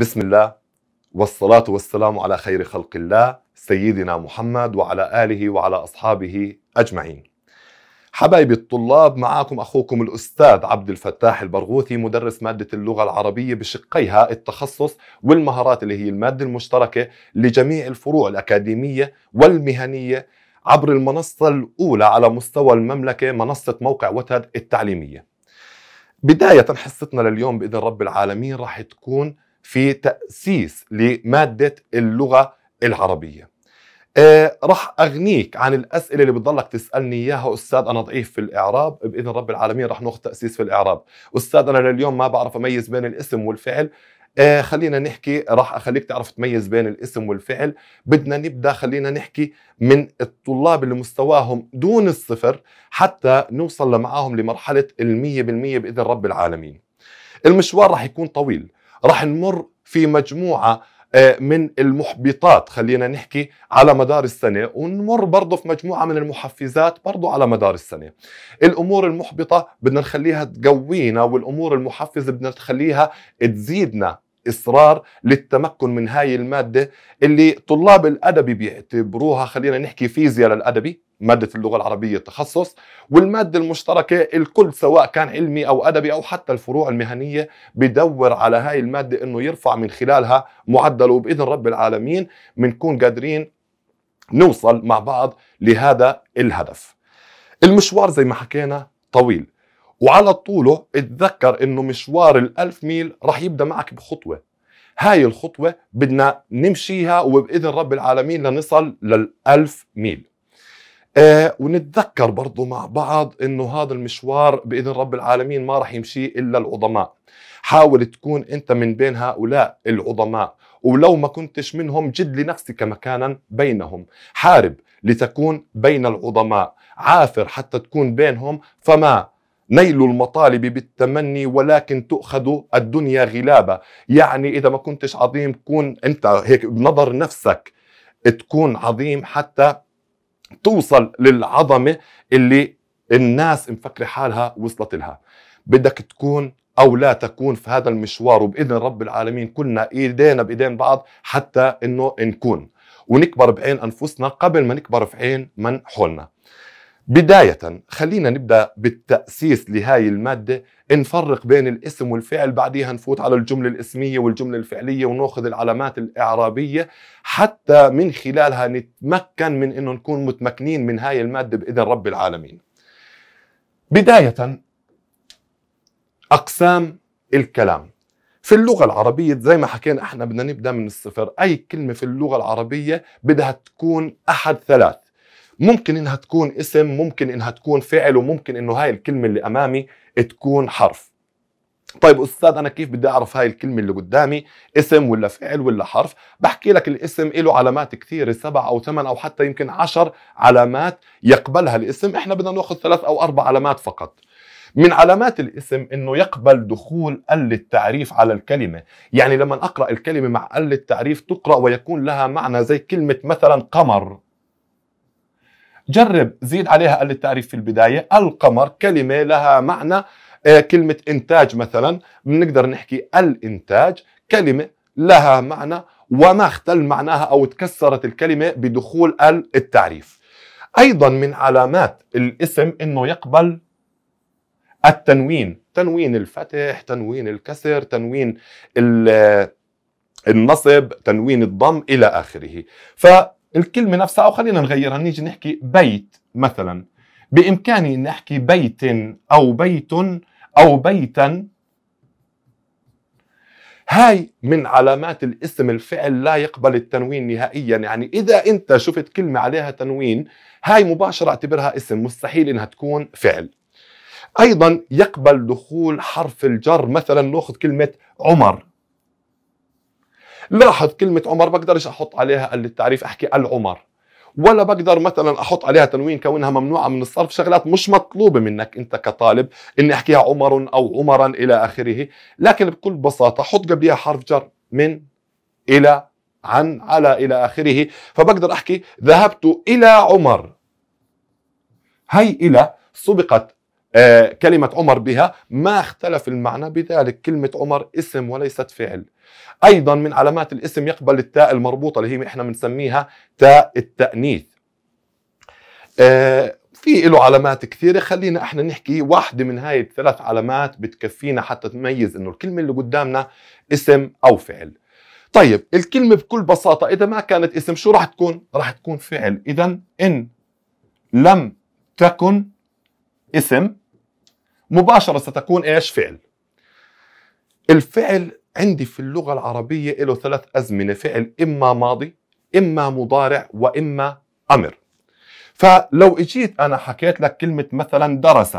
بسم الله والصلاة والسلام على خير خلق الله سيدنا محمد وعلى آله وعلى أصحابه أجمعين حبايبي الطلاب معاكم أخوكم الأستاذ عبد الفتاح البرغوثي مدرس مادة اللغة العربية بشقيها التخصص والمهارات اللي هي المادة المشتركة لجميع الفروع الأكاديمية والمهنية عبر المنصة الأولى على مستوى المملكة منصة موقع وتد التعليمية بداية حصتنا لليوم بإذن رب العالمين راح تكون في تأسيس لمادة اللغة العربية آه رح أغنيك عن الأسئلة اللي بتضلك تسألني إياها أستاذ أنا ضعيف في الإعراب بإذن رب العالمين رح ناخذ تأسيس في الإعراب أستاذ أنا لليوم ما بعرف أميز بين الاسم والفعل آه خلينا نحكي راح اخليك تعرف تميز بين الاسم والفعل بدنا نبدا خلينا نحكي من الطلاب اللي مستواهم دون الصفر حتى نوصل معاهم لمرحله ال 100% باذن رب العالمين المشوار راح يكون طويل راح نمر في مجموعه آه، من المحبطات خلينا نحكي على مدار السنة ونمر برضه في مجموعة من المحفزات برضه على مدار السنة الأمور المحبطة بدنا نخليها تقوينا والأمور المحفزة بدنا نخليها تزيدنا اصرار للتمكن من هاي الماده اللي طلاب الادبي بيعتبروها خلينا نحكي فيزياء للادبي مادة اللغة العربية التخصص والمادة المشتركة الكل سواء كان علمي أو أدبي أو حتى الفروع المهنية بدور على هاي المادة أنه يرفع من خلالها معدله وبإذن رب العالمين بنكون قادرين نوصل مع بعض لهذا الهدف المشوار زي ما حكينا طويل وعلى طوله اتذكر انه مشوار الألف ميل رح يبدا معك بخطوه هاي الخطوه بدنا نمشيها وباذن رب العالمين لنصل للألف ميل آه ونتذكر برضو مع بعض انه هذا المشوار باذن رب العالمين ما راح يمشي الا العظماء حاول تكون انت من بين هؤلاء العظماء ولو ما كنتش منهم جد لنفسك مكانا بينهم حارب لتكون بين العظماء عافر حتى تكون بينهم فما نيل المطالب بالتمني ولكن تؤخذ الدنيا غلابة يعني إذا ما كنتش عظيم كون أنت هيك بنظر نفسك تكون عظيم حتى توصل للعظمة اللي الناس مفكرة حالها وصلت لها بدك تكون أو لا تكون في هذا المشوار وبإذن رب العالمين كلنا إيدينا بإيدين بعض حتى إنه نكون ونكبر بعين أنفسنا قبل ما نكبر في عين من حولنا بداية خلينا نبدأ بالتأسيس لهاي المادة نفرق بين الاسم والفعل بعديها نفوت على الجملة الاسمية والجملة الفعلية وناخذ العلامات الإعرابية حتى من خلالها نتمكن من أنه نكون متمكنين من هاي المادة بإذن رب العالمين بداية أقسام الكلام في اللغة العربية زي ما حكينا احنا بدنا نبدأ من الصفر أي كلمة في اللغة العربية بدها تكون أحد ثلاث ممكن انها تكون اسم ممكن انها تكون فعل وممكن انه هاي الكلمه اللي امامي تكون حرف طيب استاذ انا كيف بدي اعرف هاي الكلمه اللي قدامي اسم ولا فعل ولا حرف بحكي لك الاسم له علامات كثيره سبع او ثمان او حتى يمكن عشر علامات يقبلها الاسم احنا بدنا ناخذ ثلاث او اربع علامات فقط من علامات الاسم انه يقبل دخول ال التعريف على الكلمه، يعني لما اقرا الكلمه مع ال التعريف تقرا ويكون لها معنى زي كلمه مثلا قمر جرب زيد عليها قال التعريف في البداية القمر كلمة لها معنى آه، كلمة إنتاج مثلا بنقدر نحكي الإنتاج كلمة لها معنى وما اختل معناها أو تكسرت الكلمة بدخول التعريف أيضا من علامات الاسم أنه يقبل التنوين تنوين الفتح تنوين الكسر تنوين آه، النصب تنوين الضم إلى آخره ف الكلمه نفسها او خلينا نغيرها نيجي نحكي بيت مثلا بامكاني ان احكي بيت او بيت او بيتا هاي من علامات الاسم الفعل لا يقبل التنوين نهائيا يعني اذا انت شفت كلمه عليها تنوين هاي مباشره اعتبرها اسم مستحيل انها تكون فعل ايضا يقبل دخول حرف الجر مثلا ناخذ كلمه عمر لاحظ كلمه عمر بقدرش احط عليها التعريف احكي العمر ولا بقدر مثلا احط عليها تنوين كونها ممنوعه من الصرف شغلات مش مطلوبه منك انت كطالب اني احكيها عمر او عمرا الى اخره لكن بكل بساطه حط قبلها حرف جر من الى عن على الى اخره فبقدر احكي ذهبت الى عمر هي الى سبقت آه، كلمة عمر بها ما اختلف المعنى بذلك كلمة عمر اسم وليست فعل أيضا من علامات الاسم يقبل التاء المربوطة اللي هي إحنا بنسميها تاء التأنيث آه، في له علامات كثيرة خلينا احنا نحكي واحدة من هاي الثلاث علامات بتكفينا حتى تميز انه الكلمة اللي قدامنا اسم او فعل طيب الكلمة بكل بساطة اذا ما كانت اسم شو راح تكون راح تكون فعل اذا ان لم تكن اسم مباشرة ستكون ايش فعل الفعل عندي في اللغة العربية له ثلاث أزمنة فعل إما ماضي إما مضارع وإما أمر فلو اجيت أنا حكيت لك كلمة مثلا درس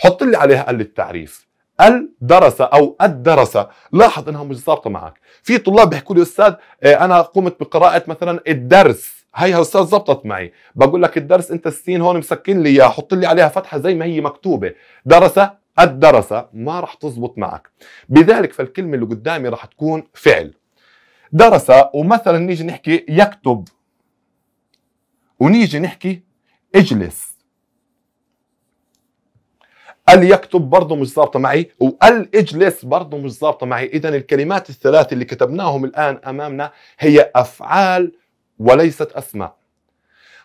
حط لي عليها ال التعريف الدرس او الدرس لاحظ انها مش ظابطه معك في طلاب بيحكوا لي استاذ آه، انا قمت بقراءه مثلا الدرس هي استاذ زبطت معي بقول لك الدرس انت السين هون مسكن لي اياه حط لي عليها فتحه زي ما هي مكتوبه درسه الدرسه ما راح تزبط معك بذلك فالكلمه اللي قدامي راح تكون فعل درس ومثلا نيجي نحكي يكتب ونيجي نحكي اجلس قال يكتب برضه مش ظابطه معي وقال اجلس برضه مش ظابطه معي اذا الكلمات الثلاث اللي كتبناهم الان امامنا هي افعال وليست اسماء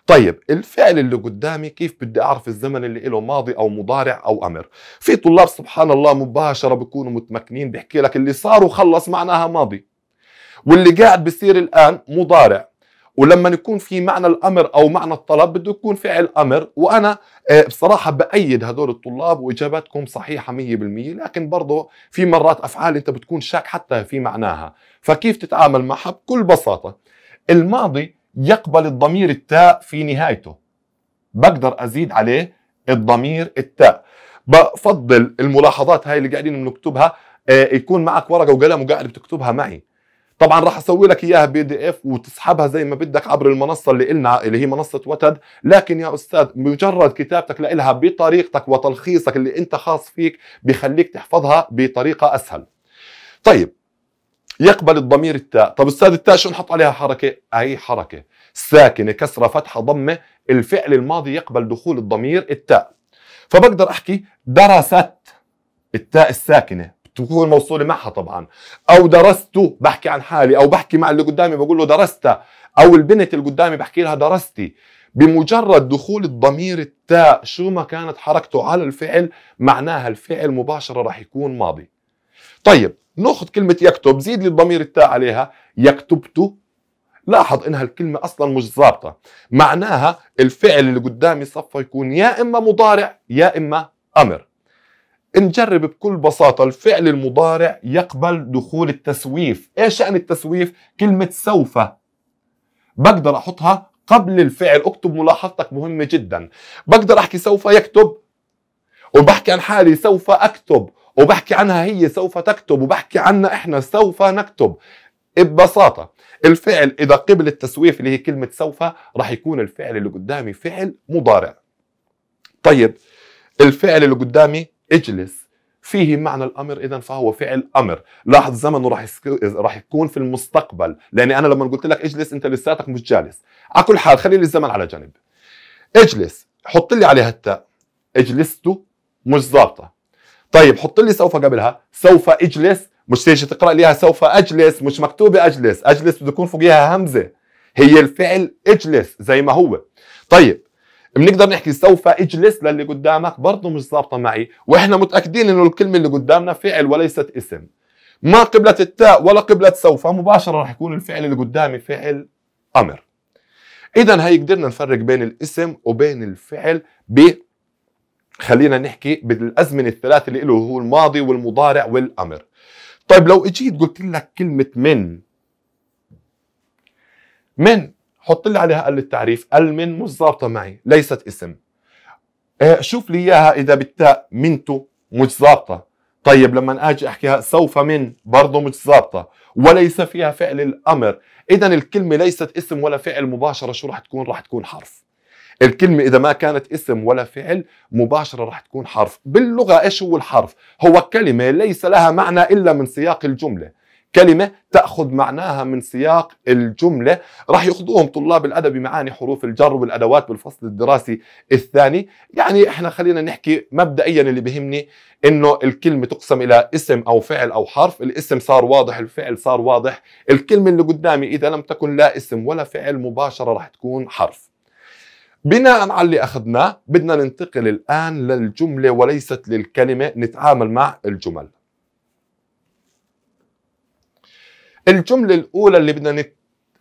طيب الفعل اللي قدامي كيف بدي اعرف الزمن اللي له ماضي او مضارع او امر في طلاب سبحان الله مباشره بيكونوا متمكنين بيحكي لك اللي صار وخلص معناها ماضي واللي قاعد بصير الان مضارع ولما يكون في معنى الامر او معنى الطلب بده يكون فعل امر وانا آه، بصراحه بايد هدول الطلاب واجاباتكم صحيحه 100% لكن برضه في مرات افعال انت بتكون شاك حتى في معناها فكيف تتعامل معها بكل بساطه الماضي يقبل الضمير التاء في نهايته بقدر أزيد عليه الضمير التاء بفضل الملاحظات هاي اللي قاعدين بنكتبها آه، يكون معك ورقة وقلم وقاعد بتكتبها معي طبعا راح اسوي لك اياها بي دي اف وتسحبها زي ما بدك عبر المنصه اللي قلنا اللي هي منصه وتد لكن يا استاذ مجرد كتابتك لها بطريقتك وتلخيصك اللي انت خاص فيك بخليك تحفظها بطريقه اسهل طيب يقبل الضمير التاء طب استاذ التاء شو نحط عليها حركه اي حركه ساكنه كسره فتحه ضمه الفعل الماضي يقبل دخول الضمير التاء فبقدر احكي درست التاء الساكنه تكون موصوله معها طبعا او درست بحكي عن حالي او بحكي مع اللي قدامي بقول له درست او البنت اللي قدامي بحكي لها درستي بمجرد دخول الضمير التاء شو ما كانت حركته على الفعل معناها الفعل مباشره راح يكون ماضي طيب ناخذ كلمه يكتب زيد لي الضمير التاء عليها يكتبت لاحظ انها الكلمه اصلا مش ظابطه معناها الفعل اللي قدامي صفه يكون يا اما مضارع يا اما امر نجرب بكل بساطة الفعل المضارع يقبل دخول التسويف ايش يعني التسويف؟ كلمة سوف بقدر احطها قبل الفعل اكتب ملاحظتك مهمة جدا بقدر احكي سوف يكتب وبحكي عن حالي سوف اكتب وبحكي عنها هي سوف تكتب وبحكي عنا احنا سوف نكتب ببساطة الفعل إذا قبل التسويف اللي هي كلمة سوف راح يكون الفعل اللي قدامي فعل مضارع طيب الفعل اللي قدامي اجلس فيه معنى الامر اذا فهو فعل امر لاحظ زمنه راح راح يكون في المستقبل لاني انا لما قلت لك اجلس انت لساتك مش جالس على كل حال خلي لي الزمن على جنب اجلس حط لي عليها التاء اجلست مش ظابطه طيب حط لي سوف قبلها سوف اجلس مش تيجي تقرا ليها سوف اجلس مش مكتوبه اجلس اجلس بده يكون فوقيها همزه هي الفعل اجلس زي ما هو طيب بنقدر نحكي سوف اجلس للي قدامك برضه مش ظابطه معي واحنا متاكدين انه الكلمه اللي قدامنا فعل وليست اسم ما قبلة التاء ولا قبلة سوف مباشرة راح يكون الفعل اللي قدامي فعل أمر إذا هي قدرنا نفرق بين الاسم وبين الفعل ب خلينا نحكي بالازمنه الثلاثه اللي له هو الماضي والمضارع والامر طيب لو اجيت قلت لك كلمه من من حط لي عليها ال التعريف المن مش ظابطه معي ليست اسم آه، شوف لي اياها اذا بالتاء منتو مش ظابطه طيب لما اجي احكيها سوف من برضه مش ظابطه وليس فيها فعل الامر اذا الكلمه ليست اسم ولا فعل مباشره شو راح تكون راح تكون حرف الكلمة إذا ما كانت اسم ولا فعل مباشرة رح تكون حرف باللغة إيش هو الحرف؟ هو كلمة ليس لها معنى إلا من سياق الجملة كلمة تأخذ معناها من سياق الجملة راح يأخذوهم طلاب الأدب معاني حروف الجر والأدوات بالفصل الدراسي الثاني يعني إحنا خلينا نحكي مبدئيا اللي بهمني إنه الكلمة تقسم إلى اسم أو فعل أو حرف الاسم صار واضح الفعل صار واضح الكلمة اللي قدامي إذا لم تكن لا اسم ولا فعل مباشرة راح تكون حرف بناء على اللي أخذناه بدنا ننتقل الآن للجملة وليست للكلمة نتعامل مع الجمل الجملة الأولى اللي بدنا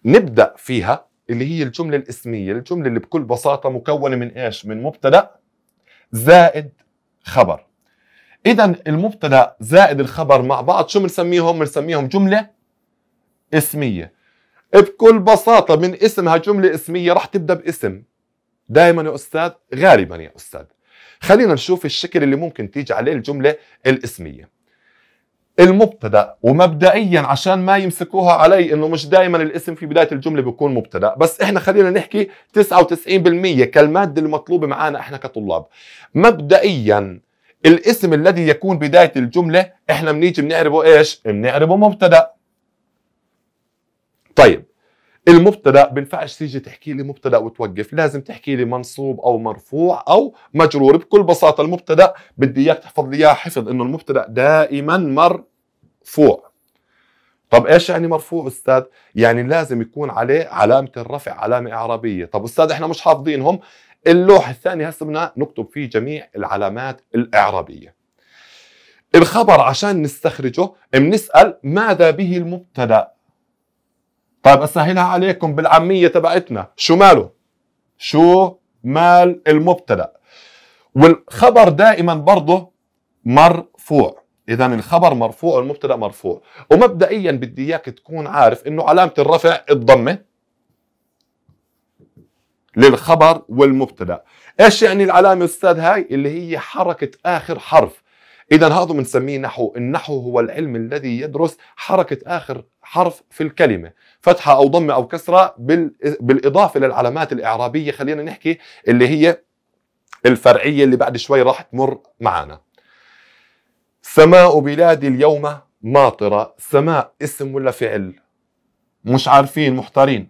نبدأ فيها اللي هي الجملة الاسمية الجملة اللي بكل بساطة مكونة من إيش؟ من مبتدأ زائد خبر إذا المبتدأ زائد الخبر مع بعض شو بنسميهم؟ بنسميهم جملة اسمية بكل بساطة من اسمها جملة اسمية راح تبدأ باسم دائما يا استاذ غالبا يا استاذ خلينا نشوف الشكل اللي ممكن تيجي عليه الجمله الاسميه المبتدا ومبدئيا عشان ما يمسكوها علي انه مش دائما الاسم في بدايه الجمله بيكون مبتدا بس احنا خلينا نحكي 99% كالماده المطلوبه معنا احنا كطلاب مبدئيا الاسم الذي يكون بدايه الجمله احنا بنيجي بنعربه ايش بنعربه مبتدا طيب المبتدا بينفعش تيجي تحكي لي مبتدا وتوقف لازم تحكي لي منصوب او مرفوع او مجرور بكل بساطه المبتدا بدي اياك تحفظ لي اياه حفظ انه المبتدا دائما مرفوع طب ايش يعني مرفوع استاذ يعني لازم يكون عليه علامه الرفع علامه اعرابيه طب استاذ احنا مش حافظينهم اللوح الثاني هسه بدنا نكتب فيه جميع العلامات الاعرابيه الخبر عشان نستخرجه بنسال ماذا به المبتدا طيب اسهلها عليكم بالعاميه تبعتنا شو ماله شو مال المبتدا والخبر دائما برضه مرفوع اذا الخبر مرفوع والمبتدا مرفوع ومبدئيا بدي اياك تكون عارف انه علامه الرفع الضمه للخبر والمبتدا ايش يعني العلامه استاذ هاي اللي هي حركه اخر حرف إذا هذا بنسميه نحو، النحو هو العلم الذي يدرس حركة آخر حرف في الكلمة، فتحة أو ضمة أو كسرة بالإضافة للعلامات الإعرابية خلينا نحكي اللي هي الفرعية اللي بعد شوي راح تمر معنا. سماء بلادي اليوم ماطرة، سماء اسم ولا فعل؟ مش عارفين محتارين.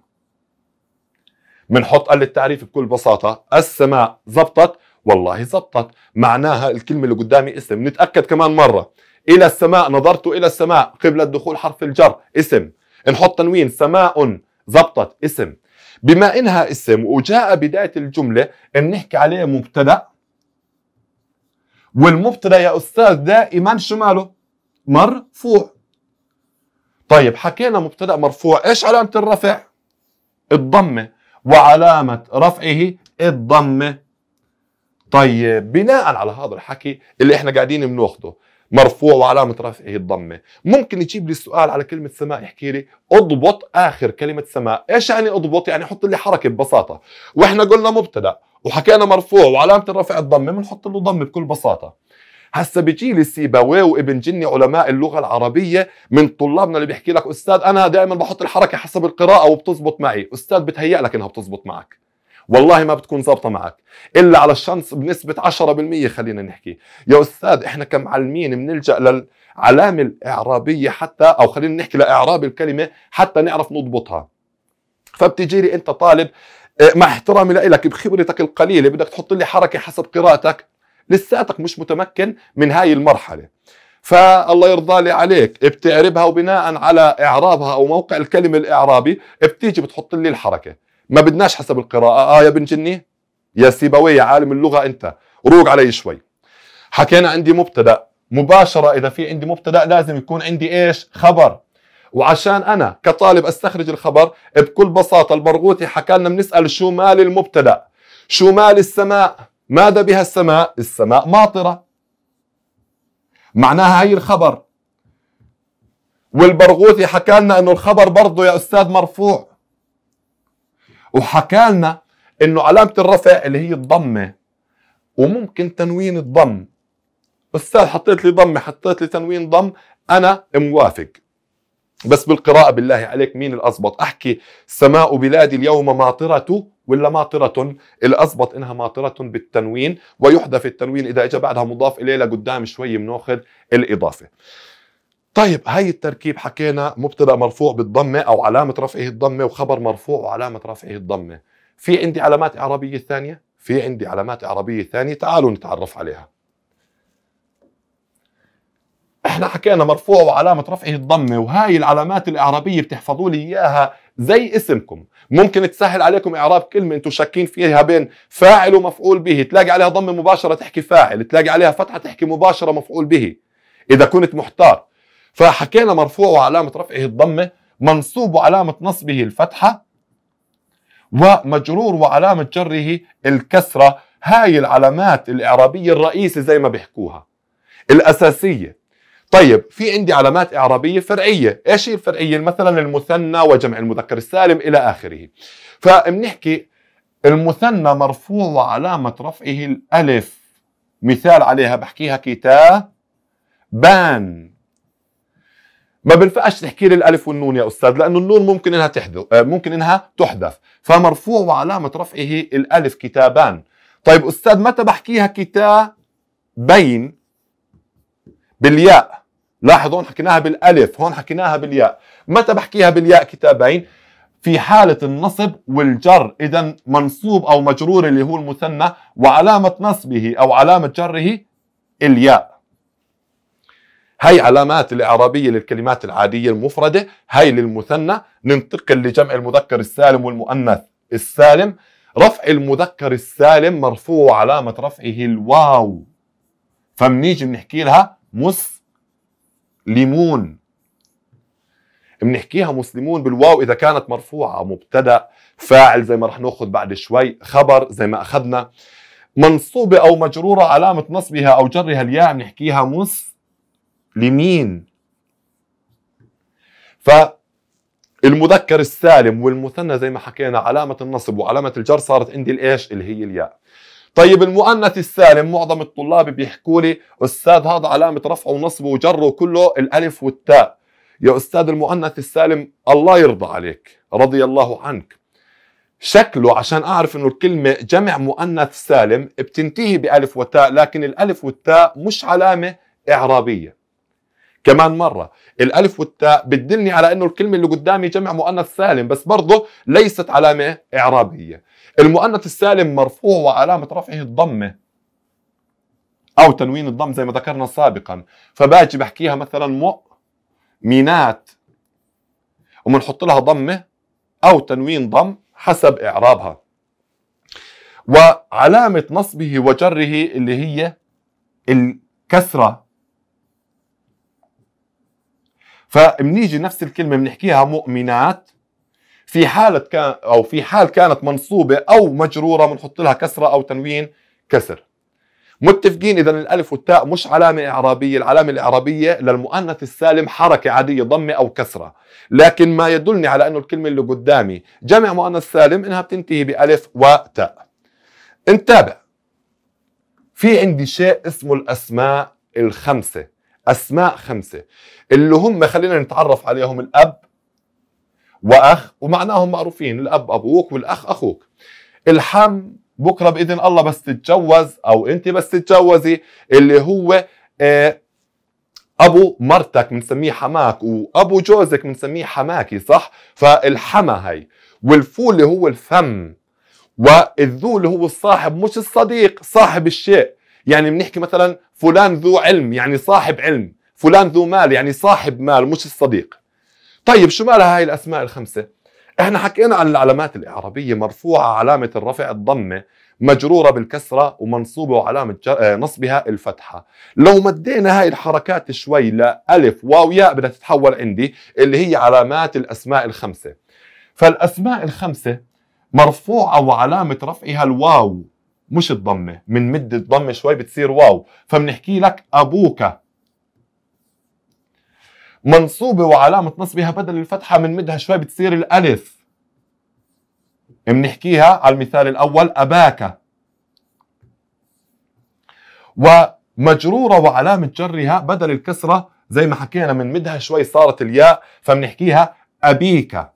بنحط قال التعريف بكل بساطة، السماء زبطت والله زبطت معناها الكلمة اللي قدامي اسم نتأكد كمان مرة إلى السماء نظرت إلى السماء قبل الدخول حرف الجر اسم نحط تنوين سماء زبطت اسم بما إنها اسم وجاء بداية الجملة بنحكي عليه مبتدأ والمبتدأ يا أستاذ دائما شماله مرفوع طيب حكينا مبتدأ مرفوع إيش علامة الرفع الضمة وعلامة رفعه الضمة طيب بناء على هذا الحكي اللي احنا قاعدين بناخده مرفوع وعلامة رفعه الضمة ممكن يجيب لي السؤال على كلمة سماء يحكي لي اضبط آخر كلمة سماء إيش يعني اضبط يعني حط لي حركة ببساطة وإحنا قلنا مبتدأ وحكينا مرفوع وعلامة الرفع الضمة بنحط له ضمة بكل بساطة هسا بيجي لي سيباوي وابن جني علماء اللغه العربيه من طلابنا اللي بيحكي لك استاذ انا دائما بحط الحركه حسب القراءه وبتزبط معي استاذ بتهيأ لك انها بتزبط معك والله ما بتكون ظابطه معك الا على الشمس بنسبه 10% خلينا نحكي يا استاذ احنا كمعلمين بنلجا للعلامه الاعرابيه حتى او خلينا نحكي لاعراب الكلمه حتى نعرف نضبطها فبتجي لي انت طالب إيه، مع احترامي لك بخبرتك القليله بدك تحط لي حركه حسب قراءتك لساتك مش متمكن من هاي المرحله فالله يرضى لي عليك بتعربها وبناء على اعرابها او موقع الكلمه الاعرابي بتيجي بتحط لي الحركه ما بدناش حسب القراءة آه يا بن جني يا سيبوي يا عالم اللغة أنت روق علي شوي حكينا عندي مبتدأ مباشرة إذا في عندي مبتدأ لازم يكون عندي إيش خبر وعشان أنا كطالب أستخرج الخبر بكل بساطة البرغوثي حكى لنا بنسأل شو مال المبتدأ شو مال السماء ماذا بها السماء السماء ماطرة معناها هي الخبر والبرغوثي حكى لنا انه الخبر برضه يا استاذ مرفوع وحكى لنا انه علامه الرفع اللي هي الضمه وممكن تنوين الضم استاذ حطيت لي ضمه حطيت لي تنوين ضم انا موافق بس بالقراءة بالله عليك مين الأزبط أحكي سماء بلادي اليوم ماطرة ولا ماطرة الأزبط إنها ماطرة بالتنوين ويحذف التنوين إذا إجا بعدها مضاف إليه لقدام شوي بناخذ الإضافة طيب هي التركيب حكينا مبتدا مرفوع بالضمه او علامه رفعه الضمه وخبر مرفوع وعلامه رفعه الضمه في عندي علامات اعرابيه ثانيه في عندي علامات اعرابيه ثانيه تعالوا نتعرف عليها احنا حكينا مرفوع وعلامه رفعه الضمه وهاي العلامات الاعرابيه بتحفظوا لي اياها زي اسمكم ممكن تسهل عليكم اعراب كلمه انتم شاكين فيها بين فاعل ومفعول به تلاقي عليها ضمه مباشره تحكي فاعل تلاقي عليها فتحه تحكي مباشره مفعول به اذا كنت محتار فحكينا مرفوع وعلامة رفعه الضمة منصوب وعلامة نصبه الفتحة ومجرور وعلامة جره الكسرة هاي العلامات الإعرابية الرئيسة زي ما بيحكوها الأساسية طيب في عندي علامات إعرابية فرعية إيش هي الفرعية مثلا المثنى وجمع المذكر السالم إلى آخره فبنحكي المثنى مرفوع وعلامة رفعه الألف مثال عليها بحكيها كتاب بان ما بنفقش تحكي لي الالف والنون يا استاذ لانه النون ممكن انها تحدث آه، ممكن انها تحذف فمرفوع وعلامه رفعه الالف كتابان طيب استاذ متى بحكيها كتابين بالياء لاحظ هون حكيناها بالالف هون حكيناها بالياء متى بحكيها بالياء كتابين في حالة النصب والجر إذا منصوب أو مجرور اللي هو المثنى وعلامة نصبه أو علامة جره الياء هاي علامات الإعرابية للكلمات العادية المفردة هاي للمثنى ننتقل لجمع المذكر السالم والمؤنث السالم رفع المذكر السالم مرفوع علامة رفعه الواو فمنيجي بنحكي لها مسلمون بنحكيها مسلمون بالواو اذا كانت مرفوعه مبتدا فاعل زي ما رح ناخذ بعد شوي خبر زي ما اخذنا منصوبه او مجروره علامه نصبها او جرها الياء بنحكيها مس لمين فالمذكر السالم والمثنى زي ما حكينا علامة النصب وعلامة الجر صارت عندي الايش اللي هي الياء طيب المؤنث السالم معظم الطلاب بيحكوا لي استاذ هذا علامة رفعه ونصبه وجره كله الالف والتاء يا استاذ المؤنث السالم الله يرضى عليك رضي الله عنك شكله عشان اعرف انه الكلمه جمع مؤنث سالم بتنتهي بالف وتاء لكن الالف والتاء مش علامه اعرابيه كمان مرة الألف والتاء بتدلني على أنه الكلمة اللي قدامي جمع مؤنث سالم بس برضه ليست علامة إعرابية المؤنث السالم مرفوع وعلامة رفعه الضمة او تنوين الضم زي ما ذكرنا سابقا فباجي بحكيها مثلا مؤمنات وبنحط لها ضمه او تنوين ضم حسب اعرابها وعلامه نصبه وجره اللي هي الكسره فمنيجي نفس الكلمه بنحكيها مؤمنات في حالة كان أو في حال كانت منصوبة أو مجرورة بنحط لها كسرة أو تنوين كسر متفقين إذا الألف والتاء مش علامة إعرابية العلامة الإعرابية للمؤنث السالم حركة عادية ضمة أو كسرة لكن ما يدلني على أنه الكلمة اللي قدامي جمع مؤنث سالم إنها بتنتهي بألف وتاء نتابع في عندي شيء اسمه الأسماء الخمسة اسماء خمسه اللي هم خلينا نتعرف عليهم الاب واخ ومعناهم معروفين الاب ابوك والاخ اخوك الحم بكره باذن الله بس تتجوز او انت بس تتجوزي اللي هو آه، ابو مرتك بنسميه حماك وابو جوزك بنسميه حماكي صح فالحما هي والفول اللي هو الفم والذو اللي هو الصاحب مش الصديق صاحب الشيء يعني بنحكي مثلا فلان ذو علم يعني صاحب علم فلان ذو مال يعني صاحب مال مش الصديق طيب شو مالها هاي الأسماء الخمسة احنا حكينا عن العلامات الإعرابية مرفوعة علامة الرفع الضمة مجرورة بالكسرة ومنصوبة وعلامة آه، نصبها الفتحة لو مدينا هاي الحركات شوي لألف واو ياء بدها تتحول عندي اللي هي علامات الأسماء الخمسة فالأسماء الخمسة مرفوعة وعلامة رفعها الواو مش الضمه بنمد الضمه شوي بتصير واو فبنحكي لك ابوك منصوبه وعلامه نصبها بدل الفتحه بنمدها شوي بتصير الالف بنحكيها على المثال الاول اباك ومجروره وعلامه جرها بدل الكسره زي ما حكينا بنمدها شوي صارت الياء فبنحكيها ابيك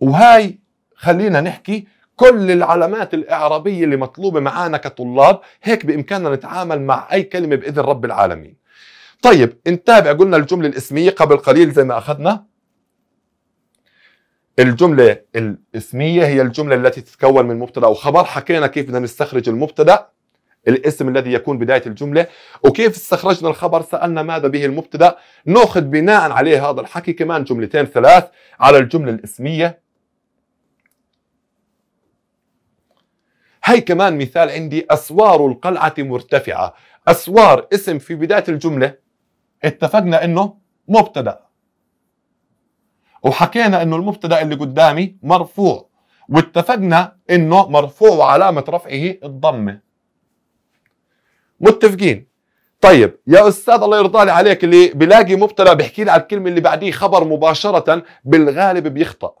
وهاي خلينا نحكي كل العلامات الاعرابيه اللي مطلوبه معانا كطلاب هيك بامكاننا نتعامل مع اي كلمه باذن رب العالمين طيب نتابع قلنا الجمله الاسميه قبل قليل زي ما اخذنا الجمله الاسميه هي الجمله التي تتكون من مبتدا وخبر حكينا كيف بدنا نستخرج المبتدا الاسم الذي يكون بداية الجملة وكيف استخرجنا الخبر سألنا ماذا به المبتدأ نأخذ بناء عليه هذا الحكي كمان جملتين ثلاث على الجملة الاسمية هي كمان مثال عندي أسوار القلعة مرتفعة أسوار اسم في بداية الجملة اتفقنا إنه مبتدأ وحكينا إنه المبتدأ اللي قدامي مرفوع واتفقنا إنه مرفوع وعلامة رفعه الضمة متفقين طيب يا استاذ الله يرضى عليك اللي بلاقي مبتدا بحكي لي على الكلمه اللي بعديه خبر مباشره بالغالب بيخطأ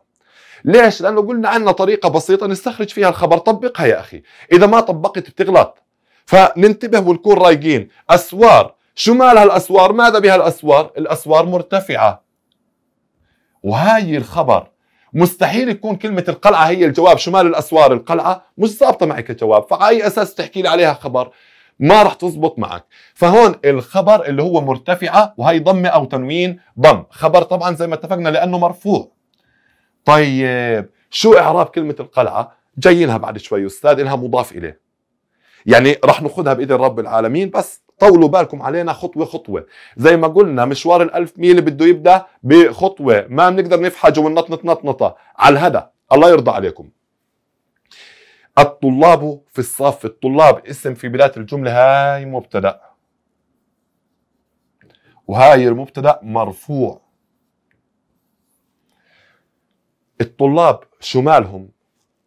ليش؟ لأنه قلنا عنا طريقة بسيطة نستخرج فيها الخبر طبقها يا أخي إذا ما طبقت بتغلط فننتبه ونكون رايقين أسوار شو مالها الأسوار؟ ماذا بها الأسوار؟ الأسوار مرتفعة وهاي الخبر مستحيل يكون كلمة القلعة هي الجواب شو مال الأسوار القلعة مش ظابطة معك الجواب فعلى أساس تحكي لي عليها خبر ما راح تزبط معك فهون الخبر اللي هو مرتفعة وهي ضمة أو تنوين ضم خبر طبعا زي ما اتفقنا لأنه مرفوع طيب شو اعراب كلمه القلعه جايينها لها بعد شوي استاذ لها مضاف اليه يعني رح ناخذها باذن رب العالمين بس طولوا بالكم علينا خطوة خطوة زي ما قلنا مشوار الألف ميل بده يبدأ بخطوة ما بنقدر نفحجه ونطنط نطنطة على الهدى الله يرضى عليكم الطلاب في الصف الطلاب اسم في بداية الجملة هاي مبتدأ وهاي المبتدأ مرفوع الطلاب شو مالهم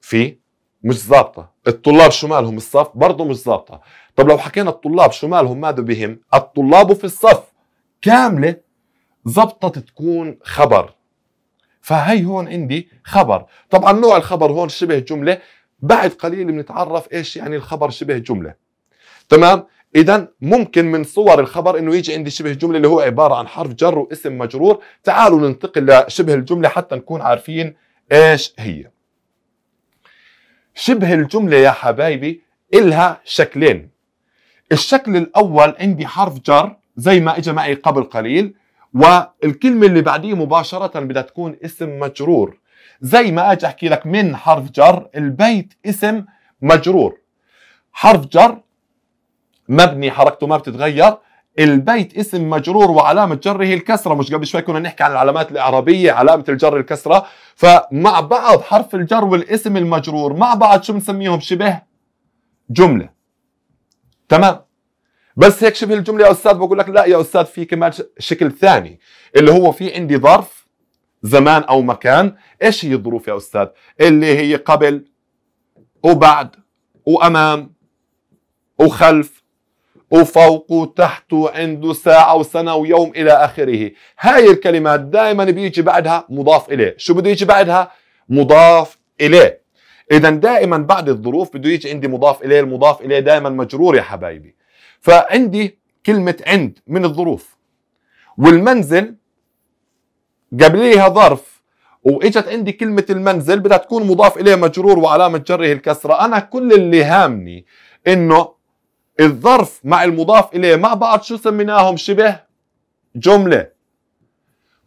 في مش ظابطة الطلاب شو مالهم الصف برضه مش ظابطة طب لو حكينا الطلاب شو مالهم ماذا بهم الطلاب في الصف كاملة ظبطة تكون خبر فهي هون عندي خبر طبعا نوع الخبر هون شبه جملة بعد قليل بنتعرف ايش يعني الخبر شبه جملة تمام اذا ممكن من صور الخبر انه يجي عندي شبه جمله اللي هو عباره عن حرف جر واسم مجرور تعالوا ننتقل لشبه الجمله حتى نكون عارفين ايش هي شبه الجمله يا حبايبي إلها شكلين الشكل الأول عندي حرف جر زي ما اجى معي قبل قليل والكلمة اللي بعديه مباشرة بدها تكون اسم مجرور زي ما أجي أحكي لك من حرف جر البيت اسم مجرور حرف جر مبني حركته ما بتتغير البيت اسم مجرور وعلامة جره الكسرة مش قبل شوي كنا نحكي عن العلامات الإعرابية علامة الجر الكسرة فمع بعض حرف الجر والاسم المجرور مع بعض شو بنسميهم شبه جملة تمام بس هيك شبه الجملة يا أستاذ بقول لك لا يا أستاذ في كمان شكل ثاني اللي هو في عندي ظرف زمان أو مكان إيش هي الظروف يا أستاذ اللي هي قبل وبعد وأمام وخلف وفوق وتحت وعنده ساعة وسنة ويوم إلى آخره هاي الكلمات دائما بيجي بعدها مضاف إليه شو بده يجي بعدها مضاف إليه إذا دائما بعد الظروف بده يجي عندي مضاف إليه المضاف إليه دائما مجرور يا حبايبي فعندي كلمة عند من الظروف والمنزل قبليها ظرف واجت عندي كلمة المنزل بدها تكون مضاف إليه مجرور وعلامة جره الكسرة أنا كل اللي هامني إنه الظرف مع المضاف إليه مع بعض شو سميناهم شبه جملة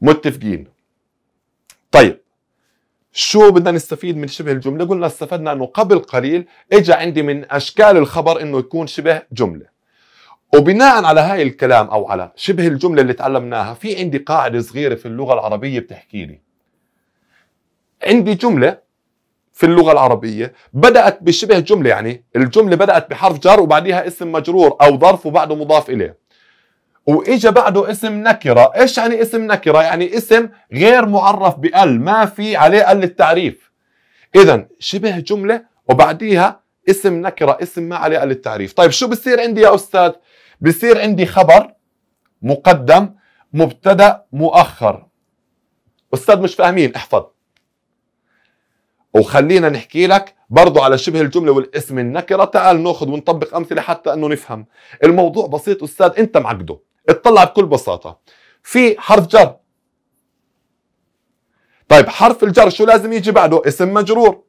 متفقين طيب شو بدنا نستفيد من شبه الجملة قلنا استفدنا أنه قبل قليل اجى عندي من أشكال الخبر أنه يكون شبه جملة وبناء على هاي الكلام أو على شبه الجملة اللي تعلمناها في عندي قاعدة صغيرة في اللغة العربية بتحكي لي عندي جملة في اللغة العربية بدأت بشبه جملة يعني الجملة بدأت بحرف جر وبعديها اسم مجرور أو ظرف وبعده مضاف إليه وإجا بعده اسم نكرة ايش يعني اسم نكرة يعني اسم غير معرف بال ما في عليه ال التعريف اذا شبه جملة وبعديها اسم نكرة اسم ما عليه ال التعريف طيب شو بصير عندي يا استاذ بصير عندي خبر مقدم مبتدا مؤخر استاذ مش فاهمين احفظ وخلينا نحكي لك برضه على شبه الجملة والاسم النكرة تعال ناخذ ونطبق أمثلة حتى أنه نفهم الموضوع بسيط أستاذ أنت معقده اطلع بكل بساطة في حرف جر طيب حرف الجر شو لازم يجي بعده اسم مجرور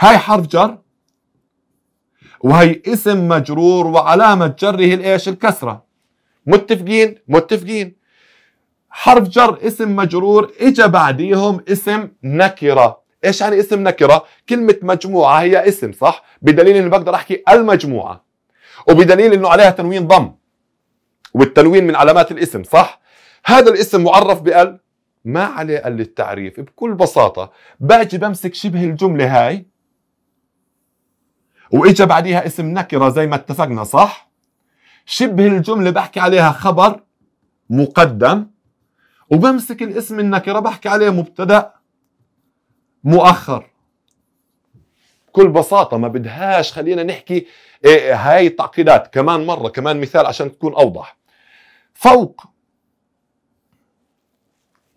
هاي حرف جر وهي اسم مجرور وعلامة جره الايش الكسرة متفقين متفقين حرف جر اسم مجرور اجى بعديهم اسم نكره ايش يعني اسم نكره كلمه مجموعه هي اسم صح بدليل اني بقدر احكي المجموعه وبدليل انه عليها تنوين ضم والتنوين من علامات الاسم صح هذا الاسم معرف بال ما عليه ال التعريف بكل بساطه باجي بمسك شبه الجمله هاي واجا بعديها اسم نكره زي ما اتفقنا صح شبه الجمله بحكي عليها خبر مقدم وبمسك الاسم النكره بحكي عليه مبتدا مؤخر بكل بساطة ما بدهاش خلينا نحكي إيه، إيه، هاي التعقيدات كمان مرة كمان مثال عشان تكون أوضح فوق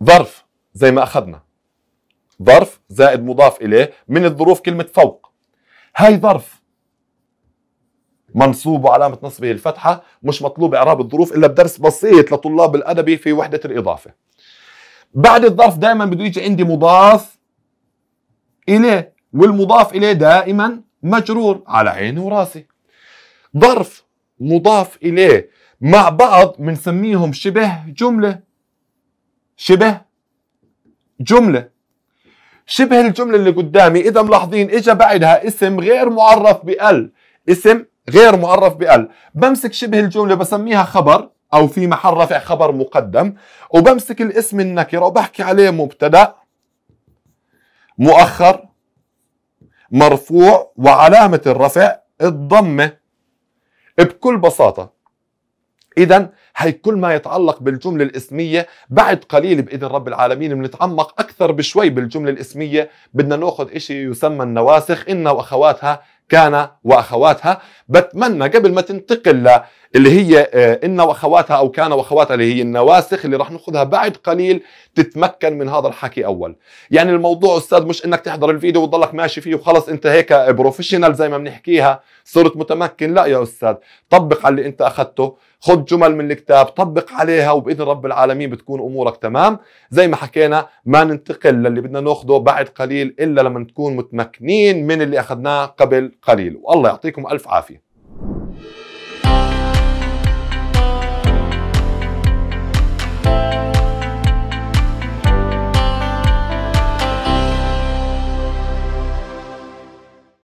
ظرف زي ما أخذنا ظرف زائد مضاف إليه من الظروف كلمة فوق هاي ظرف منصوب وعلامة نصبه الفتحة مش مطلوب إعراب الظروف إلا بدرس بسيط لطلاب الأدبي في وحدة الإضافة بعد الظرف دائما بده يجي عندي مضاف إليه والمضاف إليه دائما مجرور على عيني وراسي ظرف مضاف إليه مع بعض بنسميهم شبه جملة شبه جملة شبه الجملة اللي قدامي إذا ملاحظين إجا بعدها اسم غير معرف بأل اسم غير معرف بأل بمسك شبه الجملة بسميها خبر أو في محل رفع خبر مقدم وبمسك الاسم النكرة وبحكي عليه مبتدأ مؤخر مرفوع وعلامة الرفع الضمة بكل بساطة إذا هي كل ما يتعلق بالجملة الاسمية بعد قليل بإذن رب العالمين بنتعمق أكثر بشوي بالجملة الاسمية بدنا ناخذ إشي يسمى النواسخ إن وأخواتها كان وأخواتها بتمنى قبل ما تنتقل اللي هي آه، إن وأخواتها أو كان وأخواتها اللي هي النواسخ اللي راح ناخذها بعد قليل تتمكن من هذا الحكي أول يعني الموضوع أستاذ مش إنك تحضر الفيديو وتضلك ماشي فيه وخلص أنت هيك بروفيشنال زي ما بنحكيها صرت متمكن لا يا أستاذ طبق على اللي أنت أخذته خذ جمل من الكتاب طبق عليها وباذن رب العالمين بتكون امورك تمام زي ما حكينا ما ننتقل للي بدنا نأخذه بعد قليل الا لما نكون متمكنين من اللي اخذناه قبل قليل والله يعطيكم الف عافيه